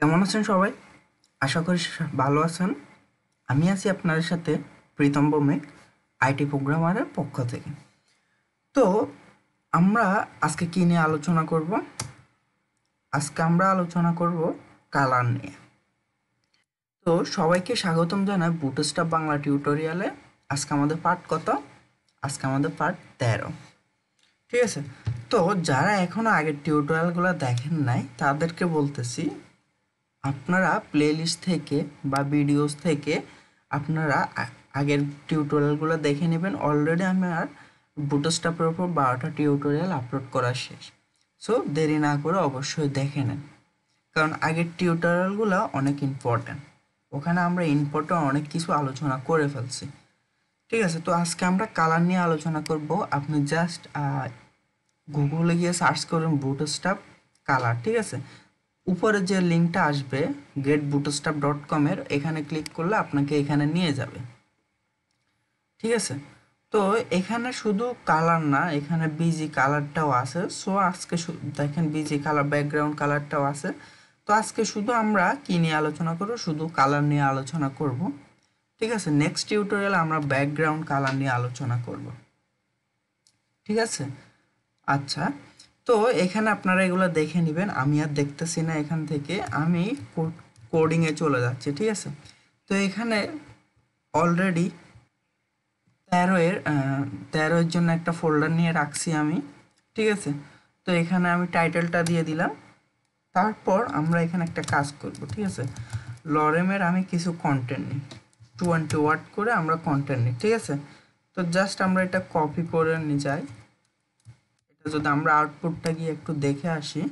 কেমন আছেন সবাই আশা করি ভালো আছেন আমি আছি আপনাদের সাথে প্রীতম বোমে আইটি প্রোগ্রামারের পক্ষ থেকে তো আমরা আজকে কী নিয়ে আলোচনা করব আজকে আমরা আলোচনা করব কালার নিয়ে তো সবাইকে স্বাগতম জানাই বুটস্টাপ বাংলা টিউটোরিয়ালে আজকে আমাদের পার্ট কত আজকে আমাদের পার্ট তেরো ঠিক আছে তো যারা এখনও আগের টিউটোরিয়ালগুলো দেখেন নাই তাদেরকে বলতেছি আপনারা প্লেলিস্ট থেকে বা ভিডিওস থেকে আপনারা আগের টিউটোরিয়ালগুলো দেখে নেবেন অলরেডি আমার বুটস্টাপের ওপর বারোটা টিউটোরিয়াল আপলোড করা শেষ সো দেরি না করে অবশ্যই দেখে নেন কারণ আগের টিউটোরিয়ালগুলো অনেক ইম্পর্ট্যান্ট ওখানে আমরা ইম্পর্ট্যান্ট অনেক কিছু আলোচনা করে ফেলছি ঠিক আছে তো আজকে আমরা কালার নিয়ে আলোচনা করব আপনি জাস্ট গুগলে গিয়ে সার্চ করুন বুটস্টাপ কালার ঠিক আছে উপরে যে লিঙ্কটা আসবে গেট বুটস্টাপ ডট কমের এখানে ক্লিক করলে আপনাকে এখানে নিয়ে যাবে ঠিক আছে তো এখানে শুধু কালার না এখানে বিজি কালারটাও আছে সো আজকে দেখেন বিজি কালার ব্যাকগ্রাউন্ড কালারটাও আছে তো আজকে শুধু আমরা কি নিয়ে আলোচনা করব শুধু কালার নিয়ে আলোচনা করব ঠিক আছে নেক্সট টিউটোরিয়াল আমরা ব্যাকগ্রাউন্ড কালার নিয়ে আলোচনা করব ঠিক আছে আচ্ছা তো এখানে আপনারা এগুলো দেখে নেবেন আমি আর দেখতেছি না এখান থেকে আমি কোডিংয়ে চলে যাচ্ছি ঠিক আছে তো এখানে অলরেডি তেরো এর তেরোর জন্য একটা ফোল্ডার নিয়ে রাখছি আমি ঠিক আছে তো এখানে আমি টাইটেলটা দিয়ে দিলাম তারপর আমরা এখানে একটা কাজ করব ঠিক আছে লরেমের আমি কিছু কন্টেন্ট নিই টু টু ওয়ার্ড করে আমরা কন্টেন্ট নিই ঠিক আছে তো জাস্ট আমরা এটা কপি করে নিয়ে যাই যদি আমরা আউটপুটটা গিয়ে একটু দেখে আসি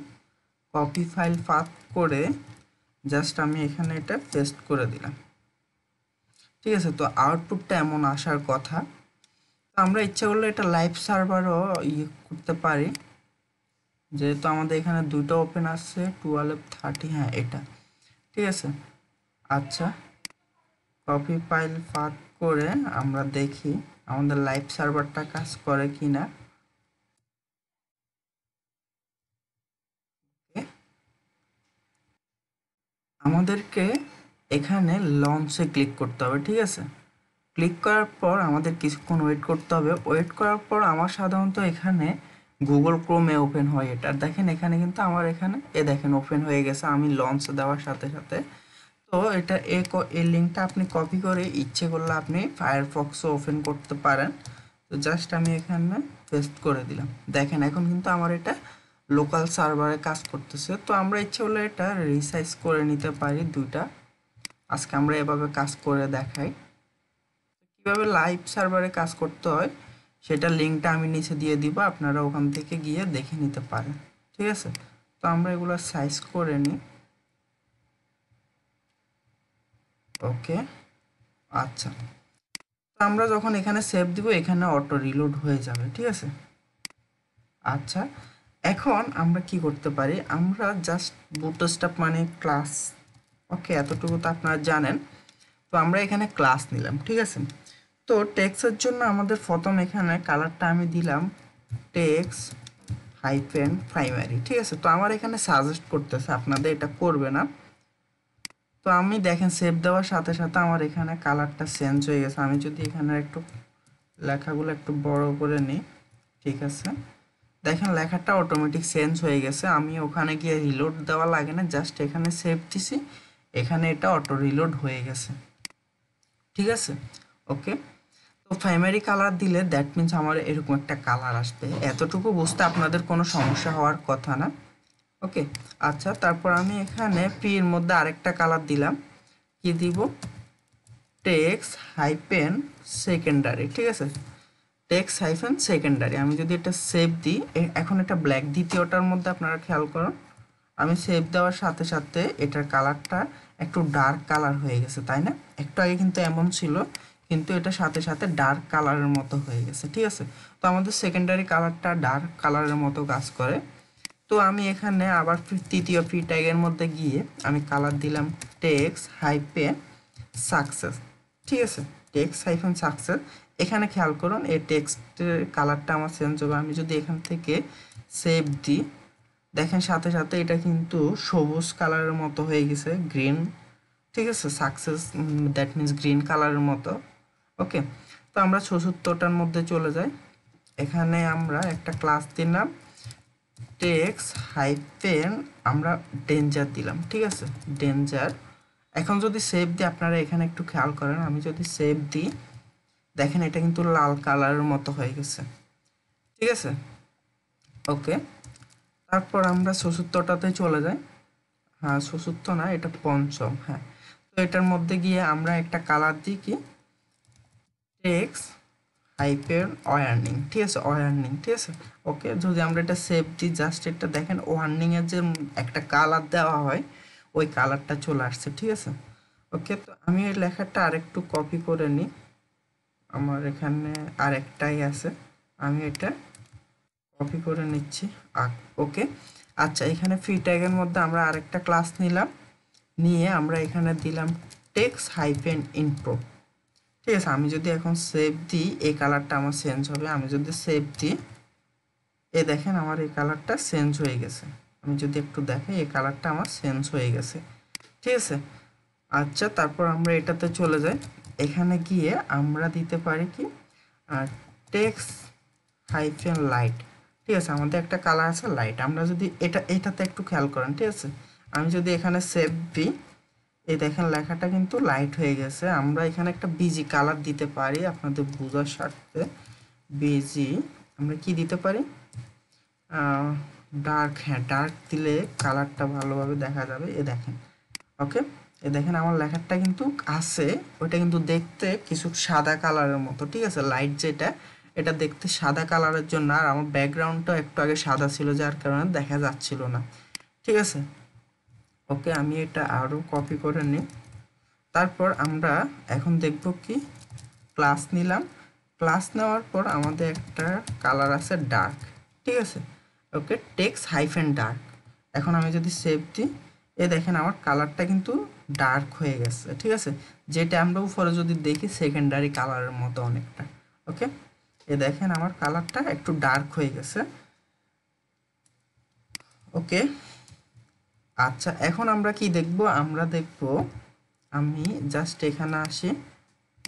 কপি ফাইল পাথ করে জাস্ট আমি এখানে এটা পেস্ট করে দিলাম ঠিক আছে তো আউটপুটটা এমন আসার কথা তো আমরা ইচ্ছা করলে এটা লাইভ সার্ভারও ইয়ে করতে পারি যেহেতু আমাদের এখানে দুটো ওপেন আসছে টুয়েলভ থার্টি হ্যাঁ এটা ঠিক আছে আচ্ছা কপি ফাইল পাথ করে আমরা দেখি আমাদের লাইভ সার্ভারটা কাজ করে কি না আমাদেরকে এখানে লঞ্চে ক্লিক করতে হবে ঠিক আছে ক্লিক করার পর আমাদের কিছুক্ষণ ওয়েট করতে হবে ওয়েট করার পর আমার সাধারণত এখানে গুগল ক্রোমে ওপেন হয় এটা দেখেন এখানে কিন্তু আমার এখানে এ দেখেন ওপেন হয়ে গেছে আমি লঞ্চ দেওয়ার সাথে সাথে তো এটা এ এই লিঙ্কটা আপনি কপি করে ইচ্ছে করলে আপনি ফায়ারফক্সও ওপেন করতে পারেন তো জাস্ট আমি এখানে পেস্ট করে দিলাম দেখেন এখন কিন্তু আমার এটা লোকাল সার্ভারে কাজ করতেছে তো আমরা ইচ্ছে হলে এটা রিসাইজ করে নিতে পারি দুইটা আজকে আমরা এভাবে কাজ করে দেখাই কিভাবে লাইভ সার্ভারে কাজ করতে হয় সেটা লিঙ্কটা আমি নিচে দিয়ে দিব আপনারা ওখান থেকে গিয়ে দেখে নিতে পারেন ঠিক আছে তো আমরা এগুলো সাইজ করে নিই ওকে আচ্ছা তো আমরা যখন এখানে সেভ দিব এখানে অটো রিলোড হয়ে যাবে ঠিক আছে আচ্ছা এখন আমরা কি করতে পারি আমরা জাস্ট স্টাপ মানে ক্লাস ওকে এতটুকু তো আপনারা জানেন তো আমরা এখানে ক্লাস নিলাম ঠিক আছে তো টেক্সের জন্য আমাদের প্রথম এখানে কালারটা আমি দিলাম টেক্স হাইপেন প্রাইমারি ঠিক আছে তো আমার এখানে সাজেস্ট করতেছে আপনাদের এটা করবে না তো আমি দেখেন সেভ দেওয়ার সাথে সাথে আমার এখানে কালারটা চেঞ্জ হয়ে গেছে আমি যদি এখানে একটু লেখাগুলো একটু বড় করে নিই ঠিক আছে দেখেন লেখাটা অটোমেটিক চেঞ্জ হয়ে গেছে আমি ওখানে গিয়ে রিলোড দেওয়া লাগে না জাস্ট এখানে সেভ দিছি এখানে এটা অটো রিলোড হয়ে গেছে ঠিক আছে ওকে তো প্রাইমারি কালার দিলে দ্যাট মিনস আমার এরকম একটা কালার আসবে এতটুকু বুঝতে আপনাদের কোনো সমস্যা হওয়ার কথা না ওকে আচ্ছা তারপর আমি এখানে প্রির মধ্যে আরেকটা কালার দিলাম কি দিব টেক্স হাইপেন সেকেন্ডারি ঠিক আছে টেক্স হাইফেন সেকেন্ডারি আমি যদি এটা সেভ দিই এখন এটা ব্ল্যাক দ্বিতীয়টার মধ্যে আপনারা খেয়াল করুন আমি সেভ দেওয়ার সাথে সাথে এটার কালারটা একটু ডার্ক কালার হয়ে গেছে তাই না একটু আগে কিন্তু এমন ছিল কিন্তু এটা সাথে সাথে ডার্ক কালারের মতো হয়ে গেছে ঠিক আছে তো আমাদের সেকেন্ডারি কালারটা ডার্ক কালারের মতো কাজ করে তো আমি এখানে আবার তৃতীয় ফ্রি ট্যাগের মধ্যে গিয়ে আমি কালার দিলাম টেক্স হাইপে সাকসেস ঠিক আছে টেক্সট হাইফেন সাকসেস এখানে খেয়াল করুন এই টেক্সটের কালারটা আমার চেঞ্জ হবে আমি যদি এখান থেকে সেভ দিই দেখেন সাথে সাথে এটা কিন্তু সবুজ কালারের মতো হয়ে গেছে গ্রিন ঠিক আছে সাকসেস দ্যাট মিনস গ্রিন কালারের মতো ওকে তো আমরা চৌসত্তরটার মধ্যে চলে যাই এখানে আমরা একটা ক্লাস দিলাম টেক্স হাইফেন আমরা ডেঞ্জার দিলাম ঠিক আছে ডেঞ্জার এখন যদি সেভ দিই আপনারা এখানে একটু খেয়াল করেন আমি যদি সেভ দিই দেখেন এটা কিন্তু লাল কালারের মতো হয়ে গেছে ঠিক আছে ওকে তারপর আমরা চতুর্থটাতে চলে যাই হ্যাঁ চতুর্থ না এটা পঞ্চম হ্যাঁ তো এটার মধ্যে গিয়ে আমরা একটা কালার দিই কি টেক্স হাইপের ওয়ার্নিং ঠিক আছে ওয়ার্নিং ঠিক আছে ওকে যদি আমরা এটা সেভ দিই জাস্ট এটা দেখেন ওয়ার্নিংয়ের যে একটা কালার দেওয়া হয় ওই কালারটা চলে আসছে ঠিক আছে ওকে তো আমি ওই লেখাটা আরেকটু কপি করে নিই আমার এখানে আরেকটাই আছে আমি এটা কপি করে নিচ্ছি ওকে আচ্ছা এখানে ফ্রি ট্যাগের মধ্যে আমরা আরেকটা ক্লাস নিলাম নিয়ে আমরা এখানে দিলাম টেক্স হাইপেন ইনপ্রো ঠিক আছে আমি যদি এখন সেভ দিই এই কালারটা আমার চেঞ্জ হবে আমি যদি সেভ দিই এ দেখেন আমার এই কালারটা চেঞ্জ হয়ে গেছে আমি যদি একটু দেখাই এই কালারটা আমার চেঞ্জ হয়ে গেছে ঠিক আছে আচ্ছা তারপর আমরা এটাতে চলে যাই এখানে গিয়ে আমরা দিতে পারি কি টেক্স হাইফেন লাইট ঠিক আছে আমাদের একটা কালার আছে লাইট আমরা যদি এটা এটাতে একটু খেয়াল করেন ঠিক আছে আমি যদি এখানে সেভ দিই এই দেখেন লেখাটা কিন্তু লাইট হয়ে গেছে আমরা এখানে একটা বিজি কালার দিতে পারি আপনাদের বোঝার স্বার্থে বিজি আমরা কি দিতে পারি ডার্ক হ্যাঁ ডার্ক দিলে কালারটা ভালোভাবে দেখা যাবে এ দেখেন ওকে এ দেখেন আমার লেখারটা কিন্তু আছে ওইটা কিন্তু দেখতে কিছু সাদা কালারের মতো ঠিক আছে লাইট যেটা এটা দেখতে সাদা কালারের জন্য আর আমার ব্যাকগ্রাউন্ডটা একটু আগে সাদা ছিল যার কারণে দেখা যাচ্ছিল না ঠিক আছে ওকে আমি এটা আরও কপি করে নিই তারপর আমরা এখন দেখব কি ক্লাস নিলাম ক্লাস নেওয়ার পর আমাদের একটা কালার আছে ডার্ক ঠিক আছে ওকে টেক্স হাইফেন ডার্ক এখন আমি যদি সেভ দিই এ দেখেন আমার কালারটা কিন্তু ডার্ক হয়ে গেছে ঠিক আছে যেটা আমরা উপরে যদি দেখি সেকেন্ডারি কালারের মতো অনেকটা ওকে এ দেখেন আমার কালারটা একটু ডার্ক হয়ে গেছে ওকে আচ্ছা এখন আমরা কি দেখব আমরা দেখব আমি জাস্ট এখানে আসি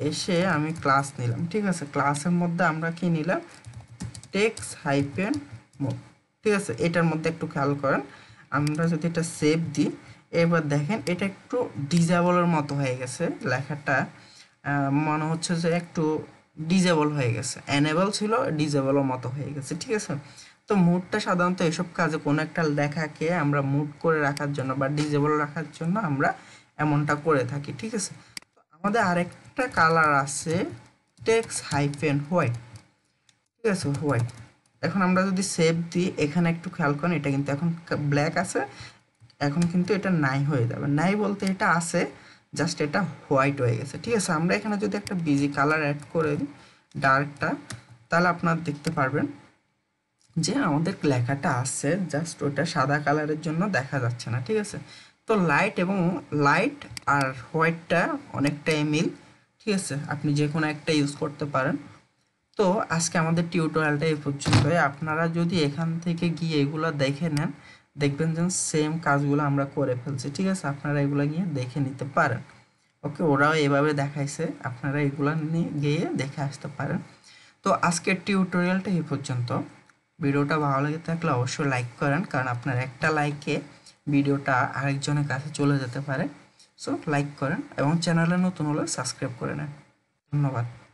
এসে আমি ক্লাস নিলাম ঠিক আছে ক্লাসের মধ্যে আমরা কি নিলাম টেক্স হাইপেন মোড ঠিক আছে এটার মধ্যে একটু খেয়াল করেন আমরা যদি এটা সেভ দিই এবার দেখেন এটা একটু ডিজেবলের মতো হয়ে গেছে লেখাটা মনে হচ্ছে যে একটু ডিজেবল হয়ে গেছে অ্যানেবল ছিল ডিজেবলের মতো হয়ে গেছে ঠিক আছে তো মুডটা সাধারণত এসব কাজে কোনো একটা লেখাকে আমরা মুড করে রাখার জন্য বা ডিজেবল রাখার জন্য আমরা এমনটা করে থাকি ঠিক আছে তো আমাদের আরেকটা কালার আছে টেক্স হাইফেন হোয়াইট ঠিক আছে হোয়াইট এখন আমরা যদি সেভ দিই এখানে একটু খেয়াল করেন এটা কিন্তু এখন ব্ল্যাক আছে এখন কিন্তু এটা নাই হয়ে যাবে নাই বলতে এটা আছে জাস্ট এটা হোয়াইট হয়ে গেছে ঠিক আছে আমরা এখানে যদি একটা বিজি কালার অ্যাড করে দিই ডার্কটা তাহলে আপনারা দেখতে পারবেন যে আমাদের লেখাটা আসছে জাস্ট ওটা সাদা কালারের জন্য দেখা যাচ্ছে না ঠিক আছে তো লাইট এবং লাইট আর হোয়াইটটা অনেকটাই মিল ঠিক আছে আপনি যে কোনো একটা ইউজ করতে পারেন তো আজকে আমাদের টিউটোরিয়ালটা এই পর্যন্ত আপনারা যদি এখান থেকে গিয়ে এগুলো দেখে নেন দেখবেন যে সেম কাজগুলো আমরা করে ফেলছি ঠিক আছে আপনারা এগুলো গিয়ে দেখে নিতে পারেন ওকে ওরাও এভাবে দেখাইছে আপনারা এগুলো নিয়ে গিয়ে দেখে আসতে পারেন তো আজকের টিউটোরিয়ালটা এই পর্যন্ত ভিডিওটা ভালো লাগে থাকলে অবশ্যই লাইক করেন কারণ আপনার একটা লাইকে ভিডিওটা আরেকজনের কাছে চলে যেতে পারে সো লাইক করেন এবং চ্যানেলে নতুন হলে সাবস্ক্রাইব করে নেন ধন্যবাদ